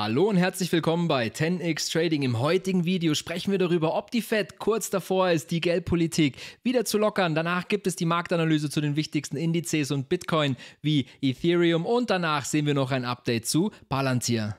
Hallo und herzlich willkommen bei 10x Trading. Im heutigen Video sprechen wir darüber, ob die Fed kurz davor ist, die Geldpolitik wieder zu lockern. Danach gibt es die Marktanalyse zu den wichtigsten Indizes und Bitcoin wie Ethereum und danach sehen wir noch ein Update zu Palantir.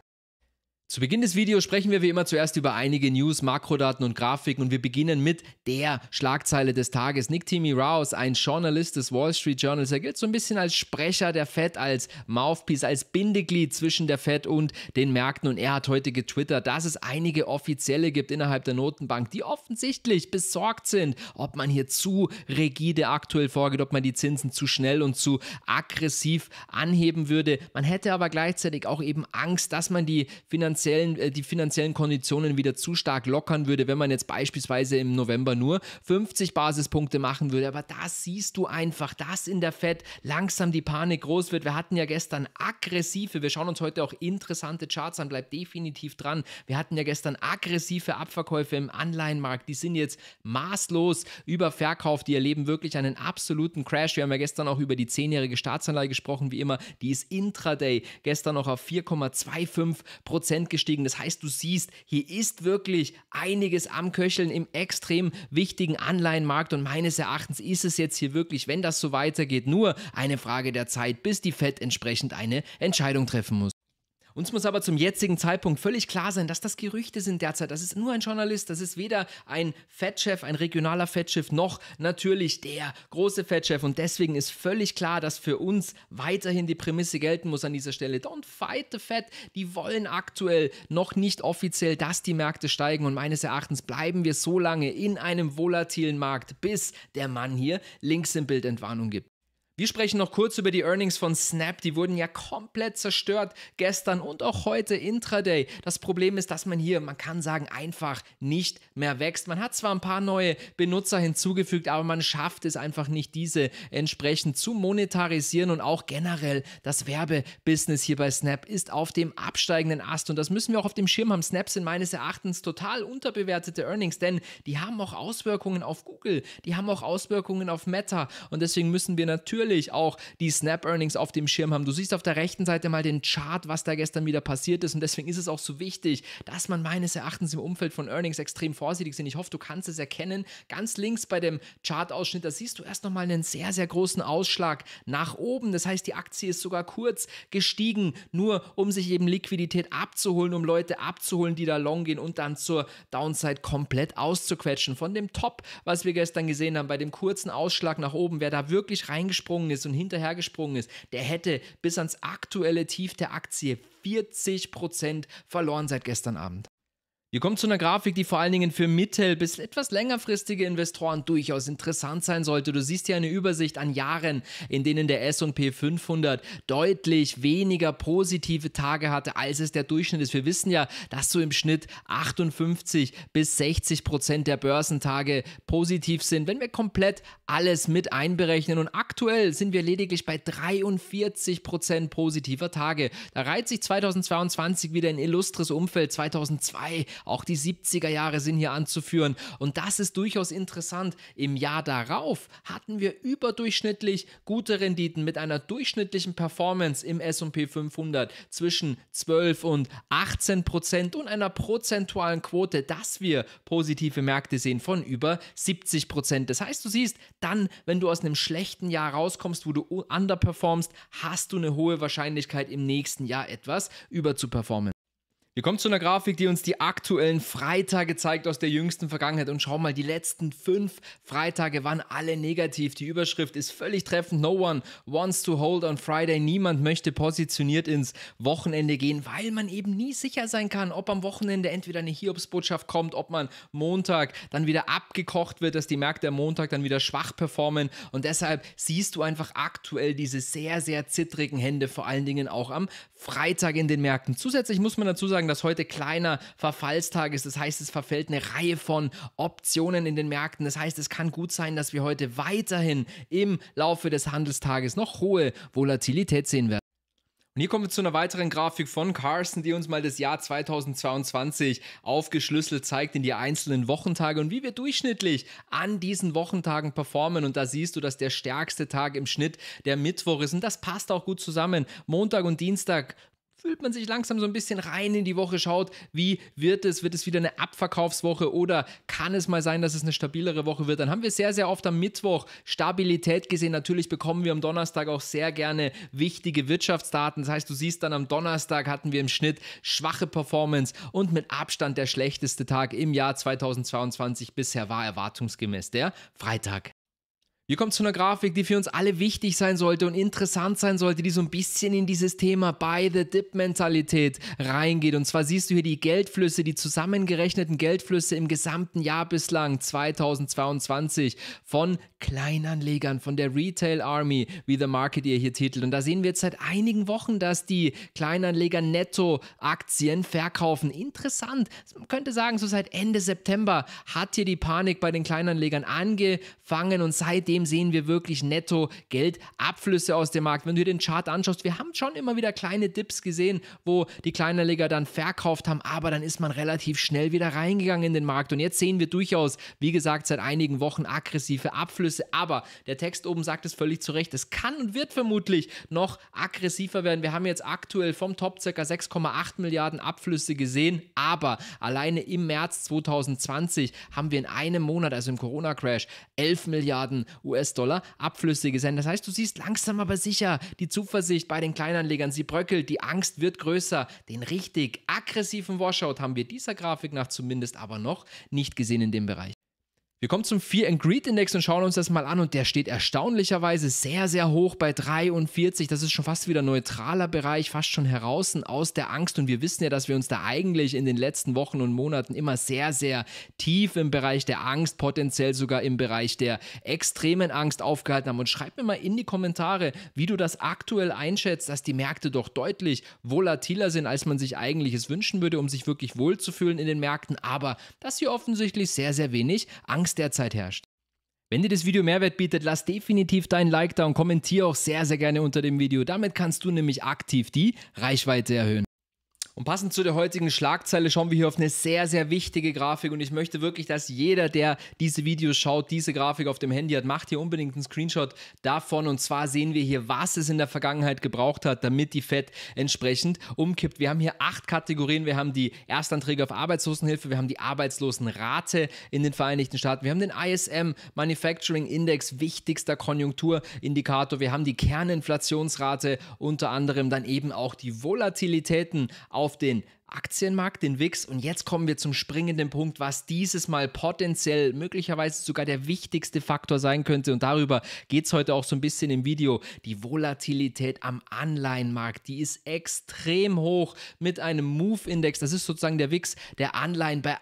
Zu Beginn des Videos sprechen wir wie immer zuerst über einige News, Makrodaten und Grafiken und wir beginnen mit der Schlagzeile des Tages. Nick Timmy Rouse, ein Journalist des Wall Street Journals, er gilt so ein bisschen als Sprecher der Fed, als Mouthpiece, als Bindeglied zwischen der Fed und den Märkten und er hat heute getwittert, dass es einige Offizielle gibt innerhalb der Notenbank, die offensichtlich besorgt sind, ob man hier zu rigide aktuell vorgeht, ob man die Zinsen zu schnell und zu aggressiv anheben würde. Man hätte aber gleichzeitig auch eben Angst, dass man die Finanzierung finanziellen, äh, die finanziellen Konditionen wieder zu stark lockern würde, wenn man jetzt beispielsweise im November nur 50 Basispunkte machen würde. Aber das siehst du einfach, dass in der Fed langsam die Panik groß wird. Wir hatten ja gestern aggressive, wir schauen uns heute auch interessante Charts an, bleibt definitiv dran. Wir hatten ja gestern aggressive Abverkäufe im Anleihenmarkt, die sind jetzt maßlos überverkauft, die erleben wirklich einen absoluten Crash. Wir haben ja gestern auch über die 10-jährige Staatsanleihe gesprochen, wie immer, die ist intraday gestern noch auf 4,25 Prozent gestiegen. Das heißt, du siehst, hier ist wirklich einiges am Köcheln im extrem wichtigen Anleihenmarkt und meines Erachtens ist es jetzt hier wirklich, wenn das so weitergeht, nur eine Frage der Zeit, bis die Fed entsprechend eine Entscheidung treffen muss. Uns muss aber zum jetzigen Zeitpunkt völlig klar sein, dass das Gerüchte sind derzeit. Das ist nur ein Journalist, das ist weder ein Fettchef, ein regionaler Fettchef, noch natürlich der große Fettchef. Und deswegen ist völlig klar, dass für uns weiterhin die Prämisse gelten muss an dieser Stelle. Don't fight the Fed. Die wollen aktuell noch nicht offiziell, dass die Märkte steigen. Und meines Erachtens bleiben wir so lange in einem volatilen Markt, bis der Mann hier links im Bild Entwarnung gibt. Wir sprechen noch kurz über die Earnings von Snap. Die wurden ja komplett zerstört gestern und auch heute intraday. Das Problem ist, dass man hier, man kann sagen, einfach nicht mehr wächst. Man hat zwar ein paar neue Benutzer hinzugefügt, aber man schafft es einfach nicht, diese entsprechend zu monetarisieren und auch generell das Werbebusiness hier bei Snap ist auf dem absteigenden Ast und das müssen wir auch auf dem Schirm haben. Snaps sind meines Erachtens total unterbewertete Earnings, denn die haben auch Auswirkungen auf Google, die haben auch Auswirkungen auf Meta und deswegen müssen wir natürlich natürlich auch die Snap-Earnings auf dem Schirm haben. Du siehst auf der rechten Seite mal den Chart, was da gestern wieder passiert ist. Und deswegen ist es auch so wichtig, dass man meines Erachtens im Umfeld von Earnings extrem vorsichtig ist. Ich hoffe, du kannst es erkennen. Ganz links bei dem Chart-Ausschnitt, da siehst du erst nochmal einen sehr, sehr großen Ausschlag nach oben. Das heißt, die Aktie ist sogar kurz gestiegen, nur um sich eben Liquidität abzuholen, um Leute abzuholen, die da long gehen und dann zur Downside komplett auszuquetschen. Von dem Top, was wir gestern gesehen haben, bei dem kurzen Ausschlag nach oben, wer da wirklich reingesprungen gesprungen ist und hinterhergesprungen ist, der hätte bis ans aktuelle Tief der Aktie 40% Prozent verloren seit gestern Abend. Wir kommen zu einer Grafik, die vor allen Dingen für mittel- bis etwas längerfristige Investoren durchaus interessant sein sollte. Du siehst hier eine Übersicht an Jahren, in denen der S&P 500 deutlich weniger positive Tage hatte, als es der Durchschnitt ist. Wir wissen ja, dass so im Schnitt 58 bis 60 Prozent der Börsentage positiv sind, wenn wir komplett alles mit einberechnen. Und aktuell sind wir lediglich bei 43 Prozent positiver Tage. Da reiht sich 2022 wieder ein illustres Umfeld. 2002 auch die 70er Jahre sind hier anzuführen. Und das ist durchaus interessant. Im Jahr darauf hatten wir überdurchschnittlich gute Renditen mit einer durchschnittlichen Performance im SP 500 zwischen 12 und 18 Prozent und einer prozentualen Quote, dass wir positive Märkte sehen von über 70 Prozent. Das heißt, du siehst, dann, wenn du aus einem schlechten Jahr rauskommst, wo du underperformst, hast du eine hohe Wahrscheinlichkeit, im nächsten Jahr etwas überzuperformen. Wir kommen zu einer Grafik, die uns die aktuellen Freitage zeigt aus der jüngsten Vergangenheit. Und schau mal, die letzten fünf Freitage waren alle negativ. Die Überschrift ist völlig treffend. No one wants to hold on Friday. Niemand möchte positioniert ins Wochenende gehen, weil man eben nie sicher sein kann, ob am Wochenende entweder eine Hiobsbotschaft kommt, ob man Montag dann wieder abgekocht wird, dass die Märkte am Montag dann wieder schwach performen. Und deshalb siehst du einfach aktuell diese sehr, sehr zittrigen Hände, vor allen Dingen auch am Freitag in den Märkten. Zusätzlich muss man dazu sagen, dass heute kleiner Verfallstag ist. Das heißt, es verfällt eine Reihe von Optionen in den Märkten. Das heißt, es kann gut sein, dass wir heute weiterhin im Laufe des Handelstages noch hohe Volatilität sehen werden. Und hier kommen wir zu einer weiteren Grafik von Carsten, die uns mal das Jahr 2022 aufgeschlüsselt zeigt in die einzelnen Wochentage und wie wir durchschnittlich an diesen Wochentagen performen. Und da siehst du, dass der stärkste Tag im Schnitt der Mittwoch ist. Und das passt auch gut zusammen. Montag und Dienstag fühlt man sich langsam so ein bisschen rein in die Woche, schaut, wie wird es, wird es wieder eine Abverkaufswoche oder kann es mal sein, dass es eine stabilere Woche wird, dann haben wir sehr, sehr oft am Mittwoch Stabilität gesehen. Natürlich bekommen wir am Donnerstag auch sehr gerne wichtige Wirtschaftsdaten. Das heißt, du siehst dann am Donnerstag hatten wir im Schnitt schwache Performance und mit Abstand der schlechteste Tag im Jahr 2022 bisher war erwartungsgemäß der Freitag. Hier kommt zu einer Grafik, die für uns alle wichtig sein sollte und interessant sein sollte, die so ein bisschen in dieses Thema Buy the Dip Mentalität reingeht. Und zwar siehst du hier die Geldflüsse, die zusammengerechneten Geldflüsse im gesamten Jahr bislang 2022 von Kleinanlegern, von der Retail Army, wie The Market ihr hier titelt. Und da sehen wir jetzt seit einigen Wochen, dass die Kleinanleger netto Aktien verkaufen. Interessant. Man könnte sagen, so seit Ende September hat hier die Panik bei den Kleinanlegern angefangen und seitdem seitdem sehen wir wirklich netto Geldabflüsse aus dem Markt. Wenn du dir den Chart anschaust, wir haben schon immer wieder kleine Dips gesehen, wo die Kleinerleger dann verkauft haben, aber dann ist man relativ schnell wieder reingegangen in den Markt. Und jetzt sehen wir durchaus, wie gesagt, seit einigen Wochen aggressive Abflüsse. Aber der Text oben sagt es völlig zu Recht, es kann und wird vermutlich noch aggressiver werden. Wir haben jetzt aktuell vom Top ca. 6,8 Milliarden Abflüsse gesehen, aber alleine im März 2020 haben wir in einem Monat, also im Corona-Crash, 11 Milliarden US-Dollar abflüssige sein. Das heißt, du siehst langsam aber sicher die Zuversicht bei den Kleinanlegern. Sie bröckelt, die Angst wird größer. Den richtig aggressiven Washout haben wir dieser Grafik nach zumindest aber noch nicht gesehen in dem Bereich. Wir kommen zum Fear and Greed Index und schauen uns das mal an und der steht erstaunlicherweise sehr, sehr hoch bei 43. Das ist schon fast wieder neutraler Bereich, fast schon heraus aus der Angst und wir wissen ja, dass wir uns da eigentlich in den letzten Wochen und Monaten immer sehr, sehr tief im Bereich der Angst, potenziell sogar im Bereich der extremen Angst aufgehalten haben. Und schreib mir mal in die Kommentare, wie du das aktuell einschätzt, dass die Märkte doch deutlich volatiler sind, als man sich eigentlich es wünschen würde, um sich wirklich wohlzufühlen in den Märkten, aber dass hier offensichtlich sehr, sehr wenig Angst Angst derzeit herrscht. Wenn dir das Video Mehrwert bietet, lass definitiv dein Like da und kommentiere auch sehr, sehr gerne unter dem Video. Damit kannst du nämlich aktiv die Reichweite erhöhen. Und passend zu der heutigen Schlagzeile schauen wir hier auf eine sehr, sehr wichtige Grafik. Und ich möchte wirklich, dass jeder, der diese Videos schaut, diese Grafik auf dem Handy hat, macht hier unbedingt einen Screenshot davon. Und zwar sehen wir hier, was es in der Vergangenheit gebraucht hat, damit die FED entsprechend umkippt. Wir haben hier acht Kategorien. Wir haben die Erstanträge auf Arbeitslosenhilfe, wir haben die Arbeitslosenrate in den Vereinigten Staaten, wir haben den ISM Manufacturing Index, wichtigster Konjunkturindikator, wir haben die Kerninflationsrate, unter anderem dann eben auch die Volatilitäten auf auf den Aktienmarkt den WIX und jetzt kommen wir zum springenden Punkt, was dieses Mal potenziell möglicherweise sogar der wichtigste Faktor sein könnte und darüber geht es heute auch so ein bisschen im Video. Die Volatilität am Anleihenmarkt, die ist extrem hoch mit einem Move-Index, das ist sozusagen der WIX der Anleihen bei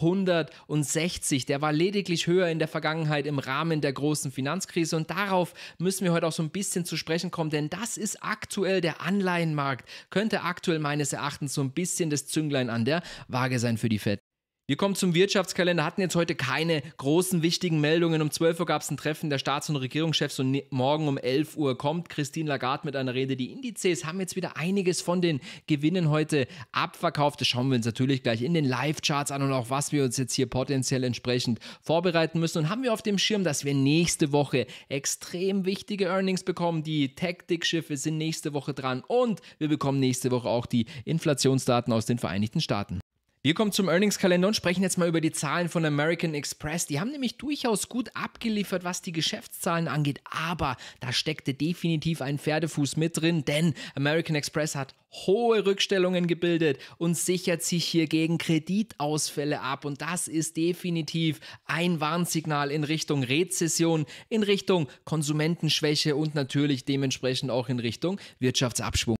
160, der war lediglich höher in der Vergangenheit im Rahmen der großen Finanzkrise und darauf müssen wir heute auch so ein bisschen zu sprechen kommen, denn das ist aktuell der Anleihenmarkt, könnte aktuell meines Erachtens so ein bisschen bisschen das Zünglein an der Waage sein für die Fed. Wir kommen zum Wirtschaftskalender, hatten jetzt heute keine großen wichtigen Meldungen. Um 12 Uhr gab es ein Treffen der Staats- und Regierungschefs und morgen um 11 Uhr kommt Christine Lagarde mit einer Rede. Die Indizes haben jetzt wieder einiges von den Gewinnen heute abverkauft. Das schauen wir uns natürlich gleich in den Live-Charts an und auch was wir uns jetzt hier potenziell entsprechend vorbereiten müssen. Und haben wir auf dem Schirm, dass wir nächste Woche extrem wichtige Earnings bekommen. Die Taktikschiffe sind nächste Woche dran und wir bekommen nächste Woche auch die Inflationsdaten aus den Vereinigten Staaten. Wir kommen zum Earnings-Kalender und sprechen jetzt mal über die Zahlen von American Express. Die haben nämlich durchaus gut abgeliefert, was die Geschäftszahlen angeht, aber da steckte definitiv ein Pferdefuß mit drin, denn American Express hat hohe Rückstellungen gebildet und sichert sich hier gegen Kreditausfälle ab. Und das ist definitiv ein Warnsignal in Richtung Rezession, in Richtung Konsumentenschwäche und natürlich dementsprechend auch in Richtung Wirtschaftsabschwung.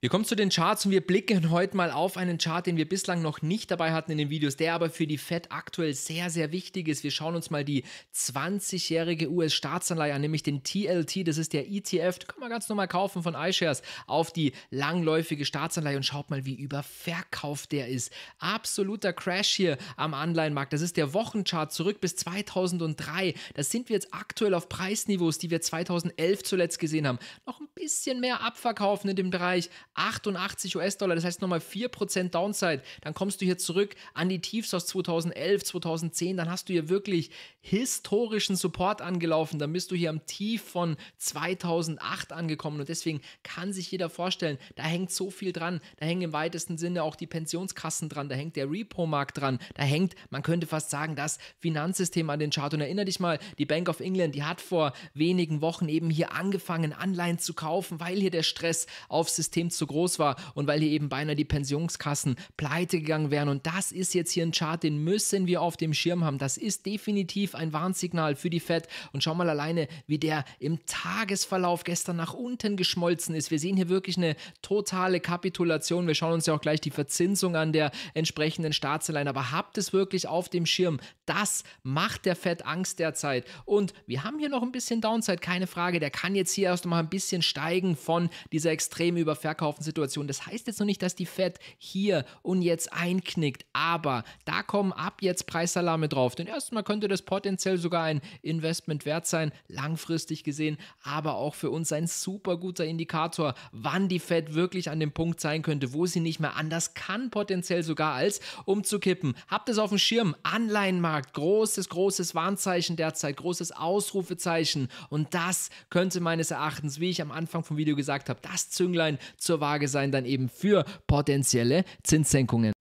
Wir kommen zu den Charts und wir blicken heute mal auf einen Chart, den wir bislang noch nicht dabei hatten in den Videos, der aber für die Fed aktuell sehr, sehr wichtig ist. Wir schauen uns mal die 20-jährige US-Staatsanleihe an, nämlich den TLT, das ist der ETF, den kann man ganz normal kaufen von iShares, auf die langläufige Staatsanleihe und schaut mal, wie überverkauft der ist. Absoluter Crash hier am Anleihenmarkt. Das ist der Wochenchart zurück bis 2003. Da sind wir jetzt aktuell auf Preisniveaus, die wir 2011 zuletzt gesehen haben. Noch ein bisschen mehr Abverkaufen in dem Bereich 88 US-Dollar, das heißt nochmal 4% Downside. Dann kommst du hier zurück an die Tiefs aus 2011, 2010. Dann hast du hier wirklich historischen Support angelaufen. Dann bist du hier am Tief von 2008 angekommen. Und deswegen kann sich jeder vorstellen, da hängt so viel dran. Da hängen im weitesten Sinne auch die Pensionskassen dran. Da hängt der Repo-Markt dran. Da hängt, man könnte fast sagen, das Finanzsystem an den Chart. Und erinnere dich mal, die Bank of England, die hat vor wenigen Wochen eben hier angefangen, Anleihen zu kaufen, weil hier der Stress aufs System zu groß war und weil hier eben beinahe die Pensionskassen pleite gegangen wären. Und das ist jetzt hier ein Chart, den müssen wir auf dem Schirm haben. Das ist definitiv ein Warnsignal für die Fed. Und schau mal alleine, wie der im Tagesverlauf gestern nach unten geschmolzen ist. Wir sehen hier wirklich eine totale Kapitulation. Wir schauen uns ja auch gleich die Verzinsung an der entsprechenden Staatsanleihen. Aber habt es wirklich auf dem Schirm. Das macht der Fed Angst derzeit. Und wir haben hier noch ein bisschen Downside, keine Frage. Der kann jetzt hier erst mal ein bisschen steigen von dieser extrem Überverkaufsrate Situation. Das heißt jetzt noch nicht, dass die Fed hier und jetzt einknickt, aber da kommen ab jetzt Preisalarme drauf. Denn erstmal könnte das potenziell sogar ein Investment wert sein, langfristig gesehen, aber auch für uns ein super guter Indikator, wann die Fed wirklich an dem Punkt sein könnte, wo sie nicht mehr anders kann, potenziell sogar als umzukippen. Habt es auf dem Schirm, Anleihenmarkt, großes, großes Warnzeichen derzeit, großes Ausrufezeichen und das könnte meines Erachtens, wie ich am Anfang vom Video gesagt habe, das Zünglein zur Waage sein, dann eben für potenzielle Zinssenkungen.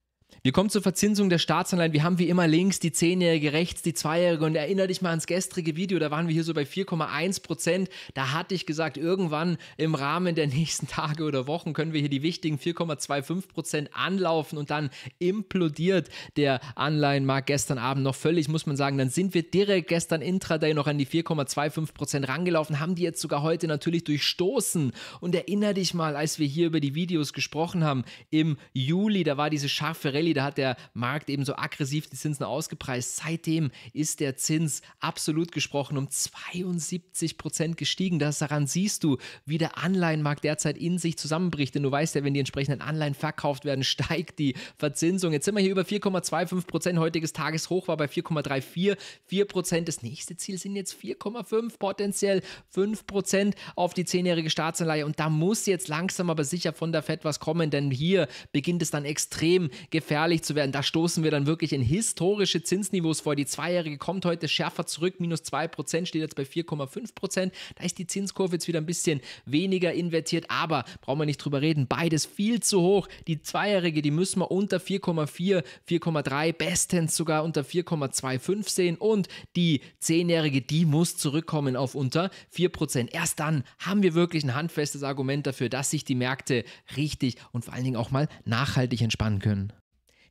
Wir kommen zur Verzinsung der Staatsanleihen. Wir haben wie immer links die 10-Jährige, rechts die 2-Jährige und erinnere dich mal ans gestrige Video, da waren wir hier so bei 4,1 Prozent. Da hatte ich gesagt, irgendwann im Rahmen der nächsten Tage oder Wochen können wir hier die wichtigen 4,25 Prozent anlaufen und dann implodiert der Anleihenmarkt gestern Abend noch völlig, muss man sagen. Dann sind wir direkt gestern intraday noch an die 4,25 Prozent rangelaufen, haben die jetzt sogar heute natürlich durchstoßen. Und erinnere dich mal, als wir hier über die Videos gesprochen haben im Juli, da war diese scharfe Rallye da hat der Markt eben so aggressiv die Zinsen ausgepreist. Seitdem ist der Zins absolut gesprochen um 72 Prozent gestiegen. Das daran siehst du, wie der Anleihenmarkt derzeit in sich zusammenbricht. Denn du weißt ja, wenn die entsprechenden Anleihen verkauft werden, steigt die Verzinsung. Jetzt sind wir hier über 4,25 Prozent. Heutiges Tageshoch war bei 4,34 4 Prozent. Das nächste Ziel sind jetzt 4,5, potenziell 5 Prozent auf die 10-jährige Staatsanleihe. Und da muss jetzt langsam aber sicher von der Fed was kommen, denn hier beginnt es dann extrem gefährlich verherrlicht zu werden. Da stoßen wir dann wirklich in historische Zinsniveaus vor. Die Zweijährige kommt heute schärfer zurück, minus 2%, steht jetzt bei 4,5%. Da ist die Zinskurve jetzt wieder ein bisschen weniger invertiert, aber brauchen wir nicht drüber reden, beides viel zu hoch. Die Zweijährige, die müssen wir unter 4,4, 4,3, bestens sogar unter 4,25 sehen und die Zehnjährige, die muss zurückkommen auf unter 4%. Erst dann haben wir wirklich ein handfestes Argument dafür, dass sich die Märkte richtig und vor allen Dingen auch mal nachhaltig entspannen können.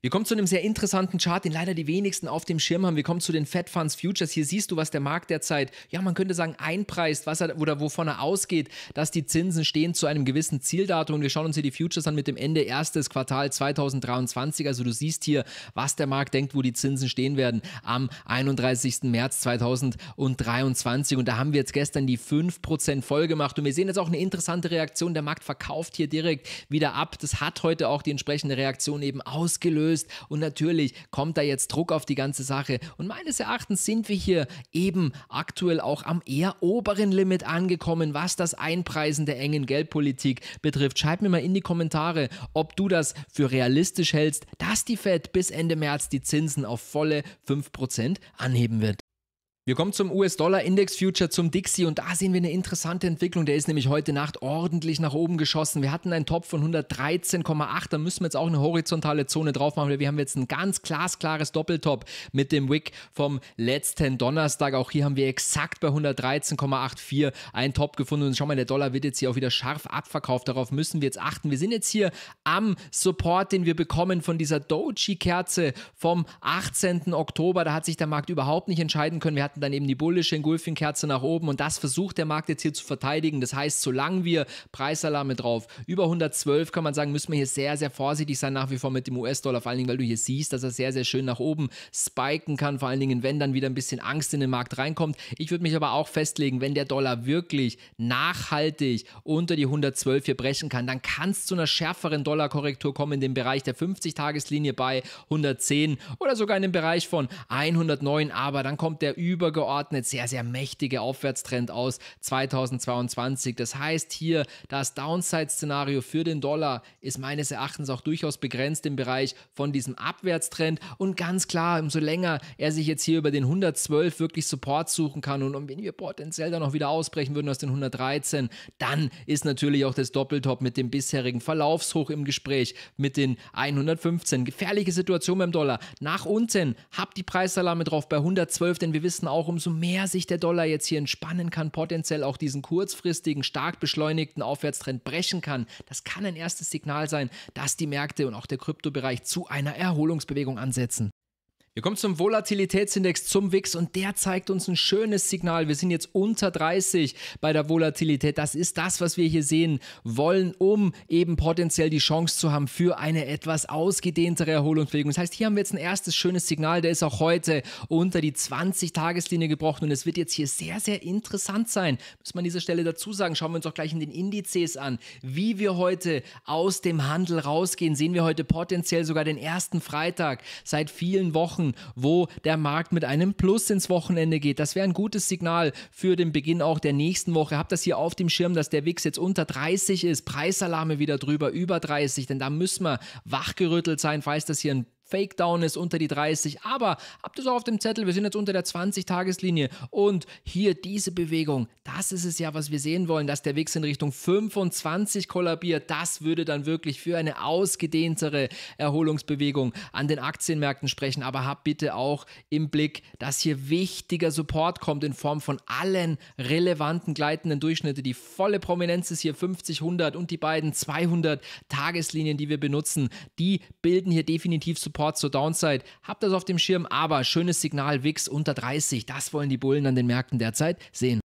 Wir kommen zu einem sehr interessanten Chart, den leider die wenigsten auf dem Schirm haben. Wir kommen zu den Fed Funds Futures. Hier siehst du, was der Markt derzeit, ja, man könnte sagen, einpreist, was er oder wovon er ausgeht, dass die Zinsen stehen zu einem gewissen Zieldatum. Und wir schauen uns hier die Futures an mit dem Ende erstes Quartal 2023. Also du siehst hier, was der Markt denkt, wo die Zinsen stehen werden am 31. März 2023. Und da haben wir jetzt gestern die 5% voll gemacht. Und wir sehen jetzt auch eine interessante Reaktion. Der Markt verkauft hier direkt wieder ab. Das hat heute auch die entsprechende Reaktion eben ausgelöst gelöst. Und natürlich kommt da jetzt Druck auf die ganze Sache. Und meines Erachtens sind wir hier eben aktuell auch am eher oberen Limit angekommen, was das Einpreisen der engen Geldpolitik betrifft. Schreib mir mal in die Kommentare, ob du das für realistisch hältst, dass die Fed bis Ende März die Zinsen auf volle 5% anheben wird. Wir kommen zum US-Dollar-Index-Future, zum Dixie und da sehen wir eine interessante Entwicklung. Der ist nämlich heute Nacht ordentlich nach oben geschossen. Wir hatten einen Top von 113,8, da müssen wir jetzt auch eine horizontale Zone drauf machen, weil wir haben jetzt ein ganz glasklares Doppeltop mit dem Wick vom letzten Donnerstag. Auch hier haben wir exakt bei 113,84 einen Top gefunden und schau mal, der Dollar wird jetzt hier auch wieder scharf abverkauft. Darauf müssen wir jetzt achten. Wir sind jetzt hier am Support, den wir bekommen von dieser Doji-Kerze vom 18. Oktober. Da hat sich der Markt überhaupt nicht entscheiden können. Wir hatten Märkten dann eben die bullische Engulfing-Kerze nach oben und das versucht der Markt jetzt hier zu verteidigen. Das heißt, solange wir Preisalarme drauf, über 112 kann man sagen, müssen wir hier sehr, sehr vorsichtig sein nach wie vor mit dem US-Dollar, vor allen Dingen, weil du hier siehst, dass er sehr, sehr schön nach oben spiken kann, vor allen Dingen, wenn dann wieder ein bisschen Angst in den Markt reinkommt. Ich würde mich aber auch festlegen, wenn der Dollar wirklich nachhaltig unter die 112 hier brechen kann, dann kann es zu einer schärferen Dollarkorrektur kommen in dem Bereich der 50-Tageslinie bei 110 oder sogar in dem Bereich von 109, aber dann kommt der über übergeordnet sehr, sehr mächtige Aufwärtstrend aus 2022. Das heißt hier, das Downside-Szenario für den Dollar ist meines Erachtens auch durchaus begrenzt im Bereich von diesem Abwärtstrend. Und ganz klar, umso länger er sich jetzt hier über den 112 wirklich Support suchen kann und wenn wir potenziell dann noch wieder ausbrechen würden aus den 113, dann ist natürlich auch das Doppeltop mit dem bisherigen Verlaufshoch im Gespräch mit den 115. Gefährliche Situation beim Dollar. Nach unten habt die Preisalarme drauf bei 112, denn wir wissen auch, auch, umso mehr sich der Dollar jetzt hier entspannen kann, potenziell auch diesen kurzfristigen, stark beschleunigten Aufwärtstrend brechen kann. Das kann ein erstes Signal sein, dass die Märkte und auch der Kryptobereich zu einer Erholungsbewegung ansetzen. Wir kommen zum Volatilitätsindex, zum WIX und der zeigt uns ein schönes Signal. Wir sind jetzt unter 30 bei der Volatilität. Das ist das, was wir hier sehen wollen, um eben potenziell die Chance zu haben für eine etwas ausgedehntere Erholungsbewegung. Das heißt, hier haben wir jetzt ein erstes schönes Signal. Der ist auch heute unter die 20-Tageslinie gebrochen und es wird jetzt hier sehr, sehr interessant sein. Muss man an dieser Stelle dazu sagen, schauen wir uns auch gleich in den Indizes an, wie wir heute aus dem Handel rausgehen. Sehen wir heute potenziell sogar den ersten Freitag seit vielen Wochen Wochen, wo der Markt mit einem Plus ins Wochenende geht. Das wäre ein gutes Signal für den Beginn auch der nächsten Woche. Habt das hier auf dem Schirm, dass der WIX jetzt unter 30 ist. Preisalarme wieder drüber, über 30, denn da müssen wir wachgerüttelt sein, falls das hier ein Fake Down ist unter die 30, aber habt es auch auf dem Zettel, wir sind jetzt unter der 20-Tageslinie und hier diese Bewegung, das ist es ja, was wir sehen wollen, dass der Wix in Richtung 25 kollabiert, das würde dann wirklich für eine ausgedehntere Erholungsbewegung an den Aktienmärkten sprechen, aber habt bitte auch im Blick, dass hier wichtiger Support kommt in Form von allen relevanten gleitenden Durchschnitte, die volle Prominenz ist hier 50, 100 und die beiden 200 Tageslinien, die wir benutzen, die bilden hier definitiv Support Support zur Downside. Habt das auf dem Schirm, aber schönes Signal, WIX unter 30. Das wollen die Bullen an den Märkten derzeit sehen.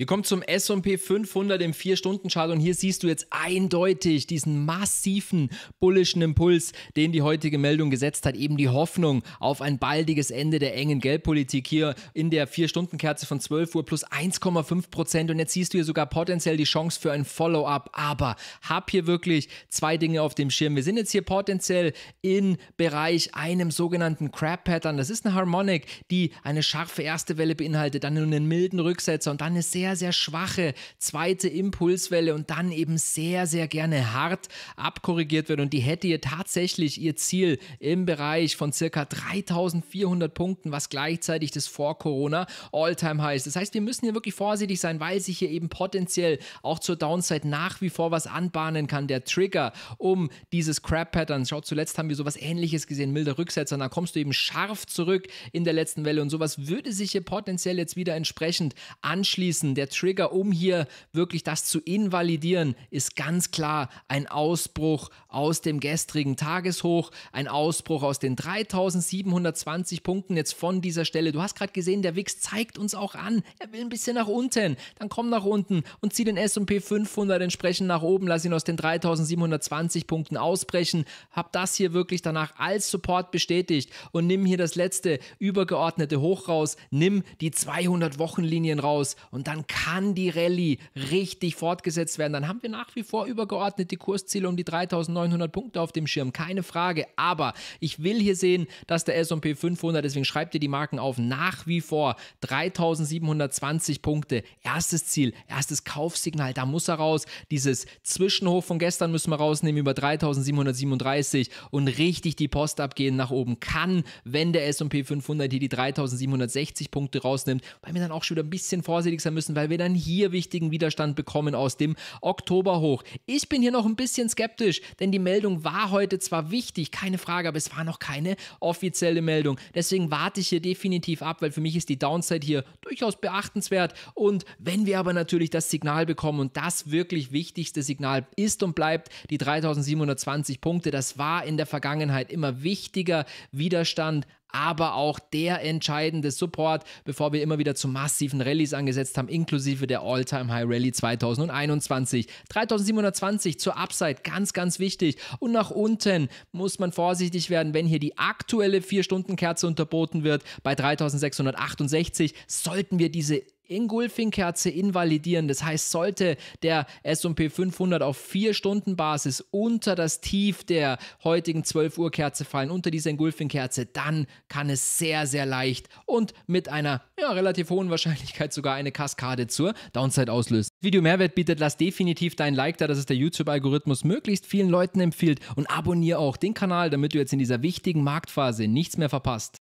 Wir kommen zum S&P 500 im 4-Stunden-Chart und hier siehst du jetzt eindeutig diesen massiven bullischen Impuls, den die heutige Meldung gesetzt hat, eben die Hoffnung auf ein baldiges Ende der engen Geldpolitik hier in der 4-Stunden-Kerze von 12 Uhr plus 1,5 Prozent und jetzt siehst du hier sogar potenziell die Chance für ein Follow-up, aber hab hier wirklich zwei Dinge auf dem Schirm. Wir sind jetzt hier potenziell im Bereich einem sogenannten Crab-Pattern, das ist eine Harmonic, die eine scharfe erste Welle beinhaltet, dann nur einen milden Rücksetzer und dann eine sehr sehr, sehr schwache zweite Impulswelle und dann eben sehr, sehr gerne hart abkorrigiert wird. Und die hätte ihr tatsächlich ihr Ziel im Bereich von circa 3400 Punkten, was gleichzeitig das Vor-Corona Alltime heißt. Das heißt, wir müssen hier wirklich vorsichtig sein, weil sich hier eben potenziell auch zur Downside nach wie vor was anbahnen kann. Der Trigger um dieses Crap Pattern. Schaut, zuletzt haben wir sowas ähnliches gesehen, milder Rücksetzer. Da kommst du eben scharf zurück in der letzten Welle und sowas würde sich hier potenziell jetzt wieder entsprechend anschließen der Trigger, um hier wirklich das zu invalidieren, ist ganz klar ein Ausbruch aus dem gestrigen Tageshoch, ein Ausbruch aus den 3720 Punkten jetzt von dieser Stelle. Du hast gerade gesehen, der Wix zeigt uns auch an, er will ein bisschen nach unten, dann komm nach unten und zieh den S&P 500 entsprechend nach oben, lass ihn aus den 3720 Punkten ausbrechen. Hab das hier wirklich danach als Support bestätigt und nimm hier das letzte übergeordnete Hoch raus, nimm die 200 Wochenlinien raus und dann dann kann die Rallye richtig fortgesetzt werden. Dann haben wir nach wie vor übergeordnete Kursziele um die 3900 Punkte auf dem Schirm, keine Frage. Aber ich will hier sehen, dass der S&P 500, deswegen schreibt ihr die Marken auf, nach wie vor 3720 Punkte. Erstes Ziel, erstes Kaufsignal, da muss er raus. Dieses Zwischenhoch von gestern müssen wir rausnehmen über 3737 und richtig die Post abgehen nach oben kann, wenn der S&P 500 hier die 3760 Punkte rausnimmt, weil wir dann auch schon wieder ein bisschen vorsichtig sein müssen, müssen, weil wir dann hier wichtigen Widerstand bekommen aus dem Oktoberhoch. Ich bin hier noch ein bisschen skeptisch, denn die Meldung war heute zwar wichtig, keine Frage, aber es war noch keine offizielle Meldung. Deswegen warte ich hier definitiv ab, weil für mich ist die Downside hier durchaus beachtenswert. Und wenn wir aber natürlich das Signal bekommen und das wirklich wichtigste Signal ist und bleibt, die 3720 Punkte, das war in der Vergangenheit immer wichtiger Widerstand aber auch der entscheidende Support, bevor wir immer wieder zu massiven Rallyes angesetzt haben, inklusive der All-Time-High-Rally 2021. 3720 zur Upside, ganz, ganz wichtig. Und nach unten muss man vorsichtig werden, wenn hier die aktuelle 4-Stunden-Kerze unterboten wird. Bei 3668 sollten wir diese engulfing kerze invalidieren. Das heißt, sollte der S&P 500 auf 4-Stunden-Basis unter das Tief der heutigen 12 Uhr Kerze fallen, unter diese engulfing kerze dann kann es sehr, sehr leicht und mit einer ja, relativ hohen Wahrscheinlichkeit sogar eine Kaskade zur Downside auslösen. Video Mehrwert bietet, lass definitiv dein Like da, dass es der YouTube-Algorithmus möglichst vielen Leuten empfiehlt und abonniere auch den Kanal, damit du jetzt in dieser wichtigen Marktphase nichts mehr verpasst.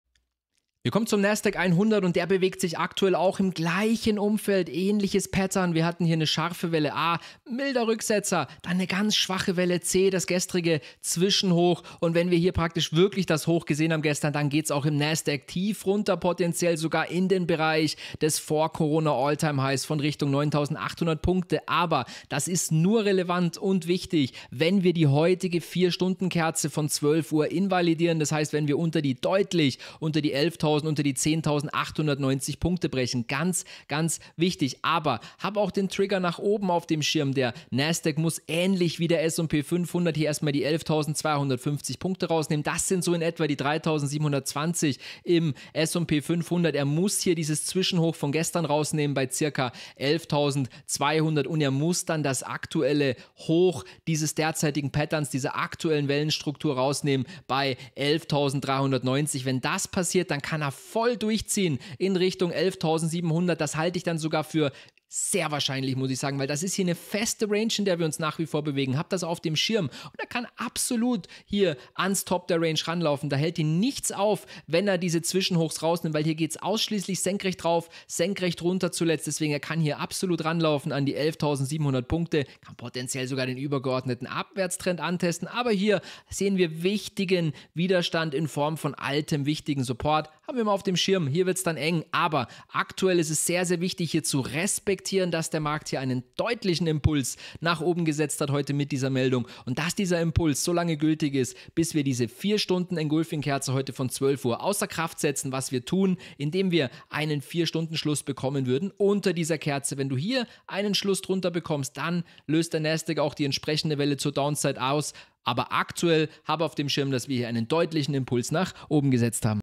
Wir kommen zum Nasdaq 100 und der bewegt sich aktuell auch im gleichen Umfeld, ähnliches Pattern. Wir hatten hier eine scharfe Welle A, milder Rücksetzer, dann eine ganz schwache Welle C, das gestrige Zwischenhoch und wenn wir hier praktisch wirklich das Hoch gesehen haben gestern, dann geht es auch im Nasdaq tief runter, potenziell sogar in den Bereich des Vor-Corona Alltime Highs von Richtung 9800 Punkte, aber das ist nur relevant und wichtig, wenn wir die heutige 4 Stunden Kerze von 12 Uhr invalidieren, das heißt, wenn wir unter die deutlich unter die 11000 10.000, unter die 10.890 Punkte brechen. Ganz, ganz wichtig. Aber habe auch den Trigger nach oben auf dem Schirm. Der Nasdaq muss ähnlich wie der S&P 500 hier erstmal die 11.250 Punkte rausnehmen. Das sind so in etwa die 3.720 im S&P 500. Er muss hier dieses Zwischenhoch von gestern rausnehmen bei circa 11.200 und er muss dann das aktuelle Hoch dieses derzeitigen Patterns, dieser aktuellen Wellenstruktur rausnehmen bei 11.390. Wenn das passiert, dann kann er voll durchziehen in Richtung 11.700. Das halte ich dann sogar für sehr wahrscheinlich, muss ich sagen, weil das ist hier eine feste Range, in der wir uns nach wie vor bewegen. Habt das auf dem Schirm und er kann absolut hier ans Top der Range ranlaufen. Da hält ihn nichts auf, wenn er diese Zwischenhochs rausnimmt, weil hier geht es ausschließlich senkrecht drauf, senkrecht runter zuletzt. Deswegen, er kann hier absolut ranlaufen an die 11.700 Punkte, kann potenziell sogar den übergeordneten Abwärtstrend antesten. Aber hier sehen wir wichtigen Widerstand in Form von altem, wichtigen Support. Haben wir mal auf dem Schirm. Hier wird es dann eng, aber aktuell ist es sehr, sehr wichtig, hier zu respektieren reflektieren, dass der Markt hier einen deutlichen Impuls nach oben gesetzt hat heute mit dieser Meldung und dass dieser Impuls so lange gültig ist, bis wir diese 4 Stunden Engulfing-Kerze heute von 12 Uhr außer Kraft setzen, was wir tun, indem wir einen 4-Stunden-Schluss bekommen würden unter dieser Kerze. Wenn du hier einen Schluss drunter bekommst, dann löst der Nasdaq auch die entsprechende Welle zur Downside aus. Aber aktuell habe auf dem Schirm, dass wir hier einen deutlichen Impuls nach oben gesetzt haben.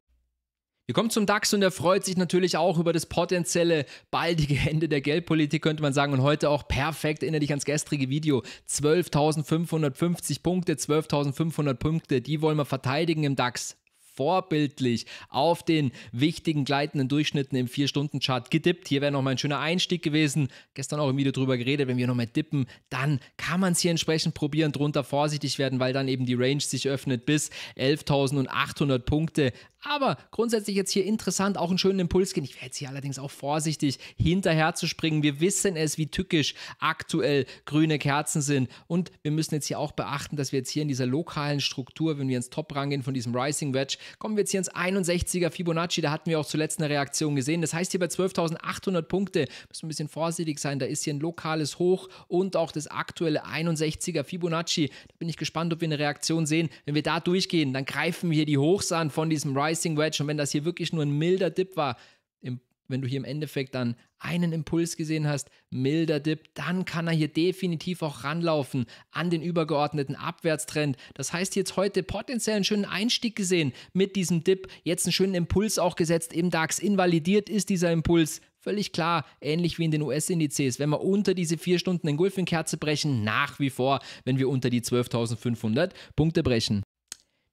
Wir kommen zum DAX und er freut sich natürlich auch über das potenzielle baldige Ende der Geldpolitik, könnte man sagen. Und heute auch perfekt, erinnere dich ans gestrige Video. 12.550 Punkte, 12.500 Punkte, die wollen wir verteidigen im DAX vorbildlich auf den wichtigen gleitenden Durchschnitten im 4-Stunden-Chart gedippt. Hier wäre nochmal ein schöner Einstieg gewesen. Gestern auch im Video drüber geredet, wenn wir nochmal dippen, dann kann man es hier entsprechend probieren, drunter vorsichtig werden, weil dann eben die Range sich öffnet bis 11.800 Punkte. Aber grundsätzlich jetzt hier interessant, auch einen schönen Impuls gehen. Ich wäre jetzt hier allerdings auch vorsichtig, hinterher zu springen. Wir wissen es, wie tückisch aktuell grüne Kerzen sind. Und wir müssen jetzt hier auch beachten, dass wir jetzt hier in dieser lokalen Struktur, wenn wir ins Top rangehen von diesem Rising Wedge, kommen wir jetzt hier ins 61er Fibonacci. Da hatten wir auch zuletzt eine Reaktion gesehen. Das heißt, hier bei 12.800 Punkte müssen wir ein bisschen vorsichtig sein. Da ist hier ein lokales Hoch und auch das aktuelle 61er Fibonacci. Da bin ich gespannt, ob wir eine Reaktion sehen. Wenn wir da durchgehen, dann greifen wir hier die Hochs an von diesem Rising Pricing Wedge. Und wenn das hier wirklich nur ein milder Dip war, im, wenn du hier im Endeffekt dann einen Impuls gesehen hast, milder Dip, dann kann er hier definitiv auch ranlaufen an den übergeordneten Abwärtstrend. Das heißt, jetzt heute potenziell einen schönen Einstieg gesehen mit diesem Dip, jetzt einen schönen Impuls auch gesetzt im DAX. Invalidiert ist dieser Impuls. Völlig klar, ähnlich wie in den US-Indizes. Wenn wir unter diese vier Stunden in Engulfing-Kerze brechen, nach wie vor, wenn wir unter die 12.500 Punkte brechen.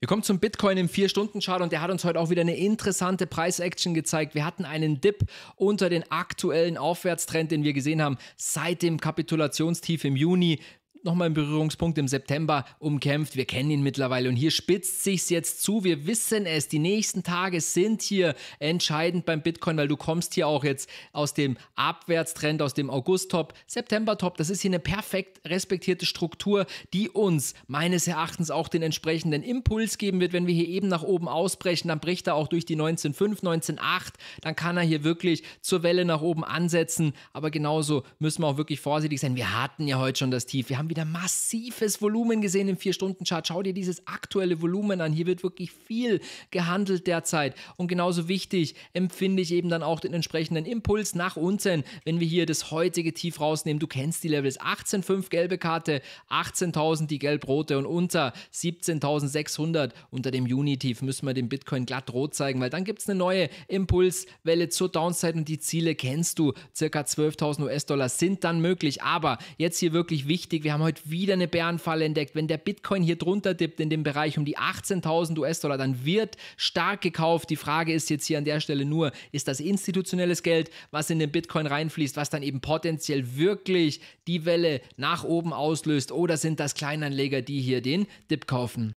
Wir kommen zum Bitcoin im 4-Stunden-Chart und der hat uns heute auch wieder eine interessante Preis-Action gezeigt. Wir hatten einen Dip unter den aktuellen Aufwärtstrend, den wir gesehen haben seit dem Kapitulationstief im Juni nochmal einen Berührungspunkt im September umkämpft. Wir kennen ihn mittlerweile und hier spitzt sich's jetzt zu. Wir wissen es, die nächsten Tage sind hier entscheidend beim Bitcoin, weil du kommst hier auch jetzt aus dem Abwärtstrend, aus dem August-Top, September-Top. Das ist hier eine perfekt respektierte Struktur, die uns meines Erachtens auch den entsprechenden Impuls geben wird. Wenn wir hier eben nach oben ausbrechen, dann bricht er auch durch die 19.5, 19.8, dann kann er hier wirklich zur Welle nach oben ansetzen. Aber genauso müssen wir auch wirklich vorsichtig sein. Wir hatten ja heute schon das Tief. Wir haben wieder massives Volumen gesehen im 4-Stunden-Chart. Schau dir dieses aktuelle Volumen an. Hier wird wirklich viel gehandelt derzeit. Und genauso wichtig empfinde ich eben dann auch den entsprechenden Impuls nach unten, wenn wir hier das heutige Tief rausnehmen. Du kennst die Levels. 18,5 gelbe Karte, 18.000 die gelb-rote und unter 17.600 unter dem Juni-Tief müssen wir den Bitcoin glatt rot zeigen, weil dann gibt es eine neue Impulswelle zur Downside und die Ziele kennst du. Circa 12.000 US-Dollar sind dann möglich. Aber jetzt hier wirklich wichtig, wir haben haben heute wieder eine Bärenfalle entdeckt. Wenn der Bitcoin hier drunter dippt in dem Bereich um die 18.000 US-Dollar, dann wird stark gekauft. Die Frage ist jetzt hier an der Stelle nur, ist das institutionelles Geld, was in den Bitcoin reinfließt, was dann eben potenziell wirklich die Welle nach oben auslöst oder sind das Kleinanleger, die hier den Dip kaufen?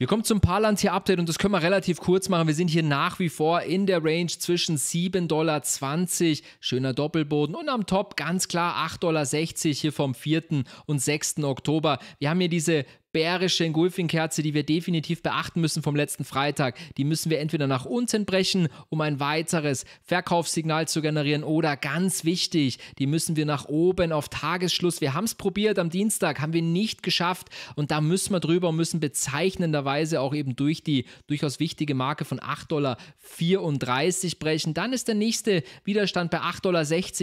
Wir kommen zum Palantir-Update und das können wir relativ kurz machen. Wir sind hier nach wie vor in der Range zwischen 7,20 Dollar, schöner Doppelboden und am Top ganz klar 8,60 Dollar hier vom 4. und 6. Oktober. Wir haben hier diese bärische Engulfing-Kerze, die wir definitiv beachten müssen vom letzten Freitag. Die müssen wir entweder nach unten brechen, um ein weiteres Verkaufssignal zu generieren, oder ganz wichtig, die müssen wir nach oben auf Tagesschluss. Wir haben es probiert am Dienstag, haben wir nicht geschafft und da müssen wir drüber und müssen bezeichnenderweise auch eben durch die durchaus wichtige Marke von 8,34 Dollar brechen. Dann ist der nächste Widerstand bei 8,60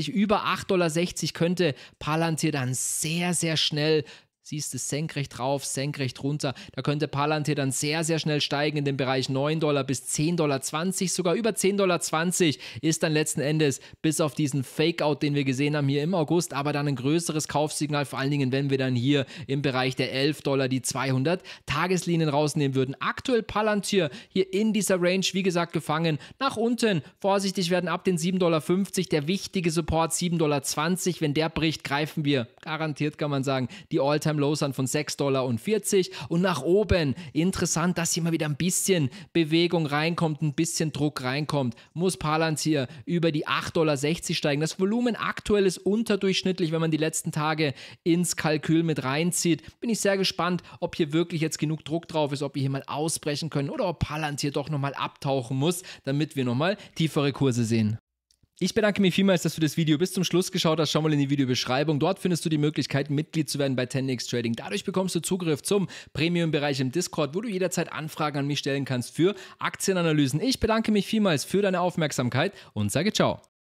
Dollar. Über 8,60 Dollar könnte Palantir dann sehr, sehr schnell siehst du senkrecht rauf, senkrecht runter. Da könnte Palantir dann sehr, sehr schnell steigen in den Bereich 9 Dollar bis 10,20 Dollar, sogar über 10,20 Dollar ist dann letzten Endes bis auf diesen Fakeout, den wir gesehen haben hier im August, aber dann ein größeres Kaufsignal, vor allen Dingen, wenn wir dann hier im Bereich der 11 Dollar die 200 Tageslinien rausnehmen würden. Aktuell Palantir hier in dieser Range, wie gesagt, gefangen. Nach unten vorsichtig werden ab den 7,50 Dollar, der wichtige Support 7,20 Dollar. Wenn der bricht, greifen wir, garantiert kann man sagen, die all Alltime All-Time Lows an von 6,40 Dollar und nach oben. Interessant, dass hier mal wieder ein bisschen Bewegung reinkommt, ein bisschen Druck reinkommt. Muss Palantir über die 8,60 Dollar steigen. Das Volumen aktuell ist unterdurchschnittlich, wenn man die letzten Tage ins Kalkül mit reinzieht. Bin ich sehr gespannt, ob hier wirklich jetzt genug Druck drauf ist, ob wir hier mal ausbrechen können oder ob Palantir doch nochmal abtauchen muss, damit wir nochmal tiefere Kurse sehen. Ich bedanke mich vielmals, dass du das Video bis zum Schluss geschaut hast. Schau mal in die Videobeschreibung. Dort findest du die Möglichkeit, Mitglied zu werden bei 10x Trading. Dadurch bekommst du Zugriff zum Premium-Bereich im Discord, wo du jederzeit Anfragen an mich stellen kannst für Aktienanalysen. Ich bedanke mich vielmals für deine Aufmerksamkeit und sage ciao.